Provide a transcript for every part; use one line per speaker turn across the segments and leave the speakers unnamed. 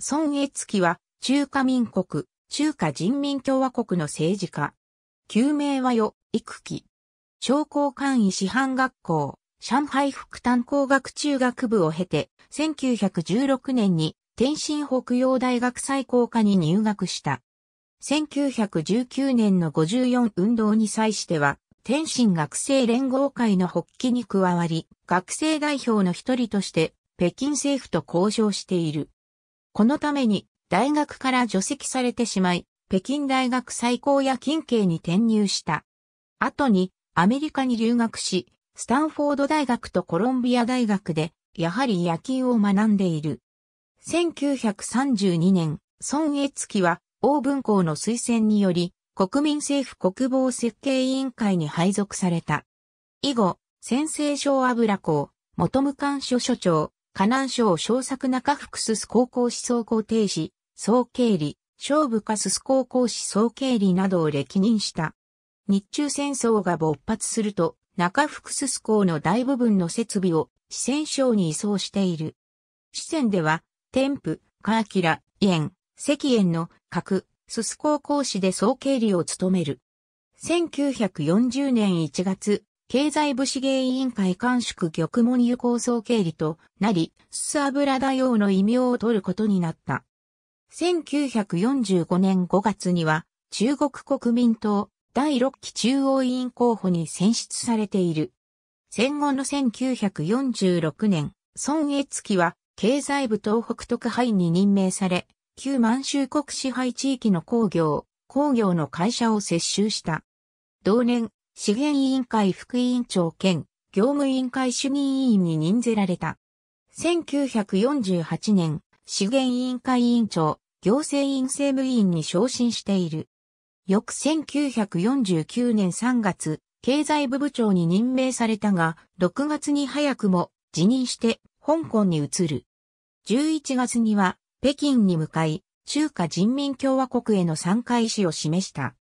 孫越期は、中華民国、中華人民共和国の政治家。旧名はよ、育期。商工官位師範学校、上海副担工学中学部を経て、1916年に天津北洋大学最高科に入学した。1919年の54運動に際しては、天津学生連合会の発起に加わり、学生代表の一人として、北京政府と交渉している。このために大学から除籍されてしまい、北京大学最高や近景に転入した。後にアメリカに留学し、スタンフォード大学とコロンビア大学で、やはり野球を学んでいる。1932年、孫越月は、王文校の推薦により、国民政府国防設計委員会に配属された。以後、先生省油校、元無官所所長、河南省小作中福スス高校思想校定士、総経理、勝部かスス高校史総経理などを歴任した。日中戦争が勃発すると、中福スス校の大部分の設備を四川省に移送している。四川では、天府、川明、キ園、石園の各、スス高校史で総経理を務める。1940年1月、経済部資源委員会監縮玉門油構想経理となり、ス油ダ用の異名を取ることになった。1945年5月には、中国国民党第6期中央委員候補に選出されている。戦後の1946年、孫越期は経済部東北特派員に任命され、旧満州国支配地域の工業、工業の会社を接収した。同年、資源委員会副委員長兼業務委員会主任委員に任ぜられた。1948年、資源委員会委員長、行政院政務委員に昇進している。翌1949年3月、経済部部長に任命されたが、6月に早くも辞任して香港に移る。11月には北京に向かい、中華人民共和国への参加意思を示した。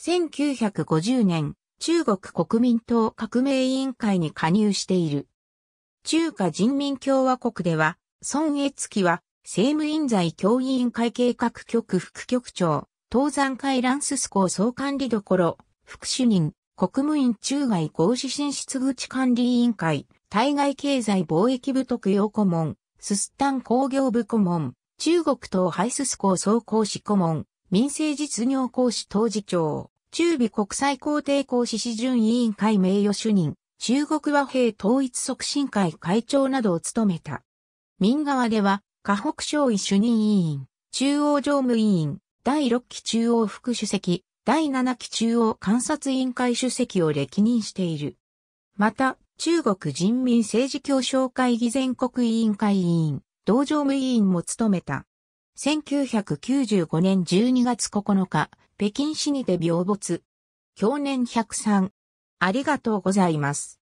1950年、中国国民党革命委員会に加入している。中華人民共和国では、孫越月は政務院在教委員会計画局副局長、東山会ランスス校総管理所、副主任、国務院中外合資進出口管理委員会、対外経済貿易部特用顧問、ススタン工業部顧問、中国党ハイスス校総講師顧問、民生実業講師当事長。中美国際皇帝公使志順委員会名誉主任、中国和平統一促進会会長などを務めた。民側では、河北省委主任委員、中央常務委員、第6期中央副主席、第7期中央観察委員会主席を歴任している。また、中国人民政治協商会議全国委員会委員、同常務委員も務めた。1995年12月9日、北京市にて病没。去年103。ありがとうございます。